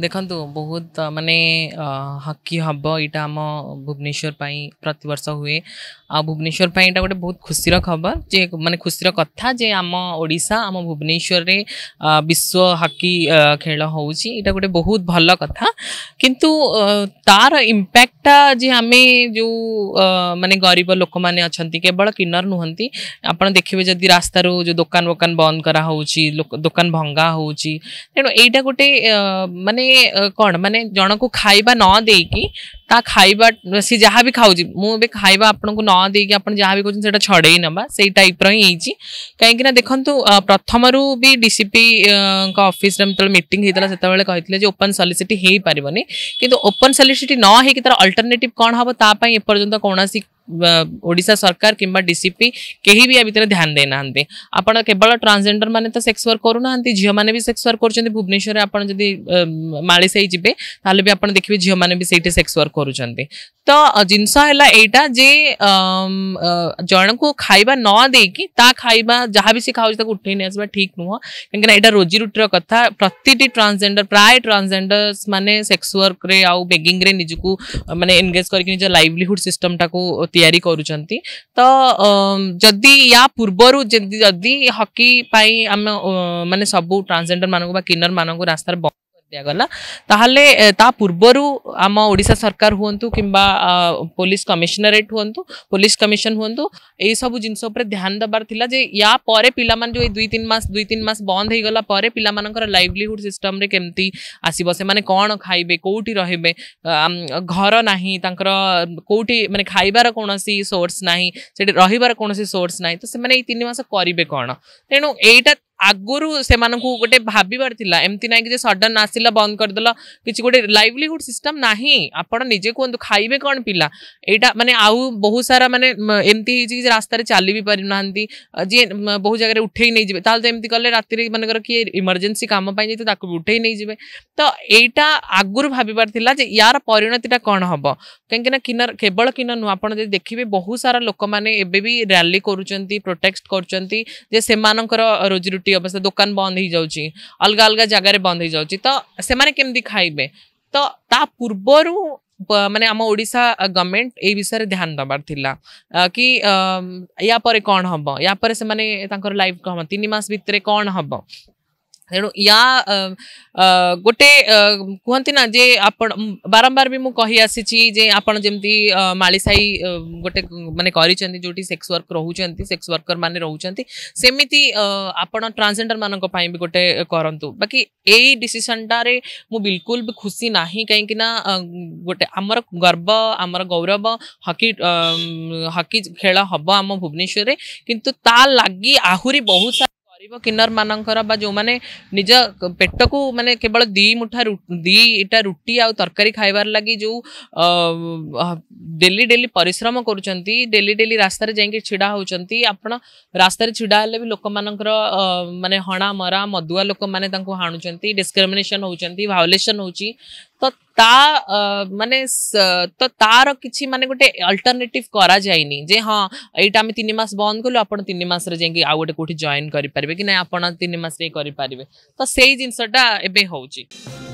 ଦେଖନ୍ତୁ ବହୁତ ମାନେ ହକି ହବ ଏଇଟା ଆମ ଭୁବନେଶ୍ୱର ପାଇଁ ପ୍ରତିବର୍ଷ ହୁଏ ଆଉ ଭୁବନେଶ୍ୱର ପାଇଁ ଏଇଟା ଗୋଟେ ବହୁତ ଖୁସିର ଖବର ଯେ ମାନେ ଖୁସିର କଥା ଯେ ଆମ ଓଡ଼ିଶା ଆମ ଭୁବନେଶ୍ୱରରେ ବିଶ୍ୱ ହକି ଖେଳ ହେଉଛି ଏଇଟା ଗୋଟେ ବହୁତ ଭଲ କଥା କିନ୍ତୁ ତାର ଇମ୍ପ୍ୟାକ୍ଟଟା ଯେ ଆମେ ଯେଉଁ ମାନେ ଗରିବ ଲୋକମାନେ ଅଛନ୍ତି କେବଳ କିନ୍ନର ନୁହନ୍ତି ଆପଣ ଦେଖିବେ ଯଦି ରାସ୍ତାରୁ ଯେଉଁ ଦୋକାନ ଫୋକାନ ବନ୍ଦ କରାହେଉଛି ଦୋକାନ ଭଙ୍ଗା ହେଉଛି ତେଣୁ ଏଇଟା ଗୋଟେ ମାନେ मानने कौन मानने जन को खाइबा न दे कि खाइबा सी जहाँ भी खाऊ मुझे खाइबा आपको न दे कि आप जहाँ भी कहते छड़े ना से टाइप रही कहीं देखूँ प्रथम रू भी डीसीपी अफिस मीट होता से कही ओपन सलीसीटी हो पारे कि ओपन सलीसीटी नई तरह अल्टरनेट कौन हम तापर्यंत कौन ଓଡ଼ିଶା ସରକାର କିମ୍ବା ଡିସିପି କେହି ବି ୟା ଭିତରେ ଧ୍ୟାନ ଦେଇନାହାନ୍ତି ଆପଣ କେବଳ ଟ୍ରାନ୍ସଜେଣ୍ଡର ମାନେ ତ ସେକ୍ସ ୱାର୍କ କରୁନାହାନ୍ତି ଝିଅମାନେ ବି ସେକ୍ସ ୱାର୍କ କରୁଛନ୍ତି ଭୁବନେଶ୍ୱରରେ ଆପଣ ଯଦି ମାଳିସାହି ଯିବେ ତାହେଲେ ବି ଆପଣ ଦେଖିବେ ଝିଅମାନେ ବି ସେଇଠି ସେକ୍ସ ୱାର୍କ କରୁଛନ୍ତି ତ ଜିନିଷ ହେଲା ଏଇଟା ଯେ ଜଣଙ୍କୁ ଖାଇବା ନ ଦେଇକି ତା ଖାଇବା ଯାହା ବି ସେ ଖାଉଛି ତାକୁ ଉଠେଇ ନେଇ ଆସିବା ଠିକ୍ ନୁହଁ କାହିଁକିନା ଏଇଟା ରୋଜି ରୁଟିର କଥା ପ୍ରତିଟି ଟ୍ରାନ୍ସଜେଣ୍ଡର ପ୍ରାୟ ଟ୍ରାନ୍ସଜେଣ୍ଡର୍ସ ମାନେ ସେକ୍ସ ୱାର୍କରେ ଆଉ ବେଗିଂରେ ନିଜକୁ ମାନେ ଏନଗେଜ୍ କରିକି ନିଜ ଲାଇଭଲିହୁଡ଼ ସିଷ୍ଟମଟାକୁ ତିଆରି କରୁଛନ୍ତି ତ ଯଦି ୟା ପୂର୍ବରୁ ଯଦି ହକି ପାଇଁ ଆମେ ମାନେ ସବୁ ଟ୍ରାନ୍ସଜେଣ୍ଡର ମାନଙ୍କୁ ବା କିନ୍ନର ମାନଙ୍କୁ ରାସ୍ତାରେ दिगला ताल पूर्वर आम ओडा सरकार हूँ कि पुलिस कमिशनरेट हूँ पुलिस कमिशन हूँ ये सब जिनस ध्यान देवार था या पिला जो दुई तीन मस दुई तीन मस बंद हो गला पर पिला लाइवलीहुड सिस्टम केमती आसब से मैंने कौन खाइबे कौटी रे घर ना कौटी मानते खाइबार कौन सोर्स ना रोर्स ना तो से तीन मस करेंगे कौन तेणु यही आगर से गोटे भावार था एमती ना कि सडन आसला बंद करदे कि गोटे लाइवलीहुड सिस्टम ना आपड़ निजे कहतु खाइबे कौन पिला यहाँ मानने बहुत सारा मानने एमती रास्त चल भी पार ना जी बहुत जगह उठे नहीं जब तो एमती कले रात मन कर किए इमरजेन्सी कम जाते भी उठे नहीं जब तो यहाँ आगुर भाबार था यार परिणतिटा कौन हम कहीं किनर केवल किनर नुह आप देखिए बहुत सारा लोक मैंने भी राी कर प्रोटेक्ट कर रोजी रोटी छुट्टी हम से दुकान बंद हो जा अलग अलग जगार बंद हो जा तो सेमती खाइबे तो ता पूर्वर मानने आम ओडा गवर्नमेंट ये विषय ध्यान दबार था कि यापर कौन हम यापर से लाइफ कौन तीन मस भाई कौन हम तेणु या गोटे कहते ना जे आप बारंबार भी मुझे कही आसी आपंती मलिसाई गोटे मानते जो सेक्स वर्क रोच्च सेक्स वर्कर मान रोचमी आप ट्रांसजेडर मानक भी गोटे करूँ बाकी डसीसनटा मुझ बिलकुल भी खुशी ना कहीं गोटे आमर गर्व आम गौरव हकी हकी खेल हम आम भुवनेश्वर कि लगी आहुरी बहुत सारा କିନ୍ନର ମାନଙ୍କର ବା ଯେଉଁମାନେ ନିଜ ପେଟକୁ ମାନେ କେବଳ ଦି ମୁଠା ଦିଟା ରୁଟି ଆଉ ତରକାରୀ ଖାଇବାର ଲାଗି ଯେଉଁ ଡେଲି ଡେଲି ପରିଶ୍ରମ କରୁଛନ୍ତି ଡେଲି ଡେଲି ରାସ୍ତାରେ ଯାଇକି ଛିଡ଼ା ହେଉଛନ୍ତି ଆପଣ ରାସ୍ତାରେ ଛିଡ଼ା ହେଲେ ବି ଲୋକମାନଙ୍କର ମାନେ ହଣା ମରା ମଦୁଆ ଲୋକମାନେ ତାଙ୍କୁ ହାଣୁଛନ୍ତି ଡିସ୍କ୍ରିମିନେସନ୍ ହେଉଛନ୍ତି ଭାଓଲେସନ୍ ହେଉଛି तो ता मान तो तार किसी माने गोटे अल्टरनेटिव करा हाँ यहाँ तीन मस बंद कलु आप गोटे कौटी जॉन करेंगे कि ना आपन करें तो से जिनसटा एवं हूँ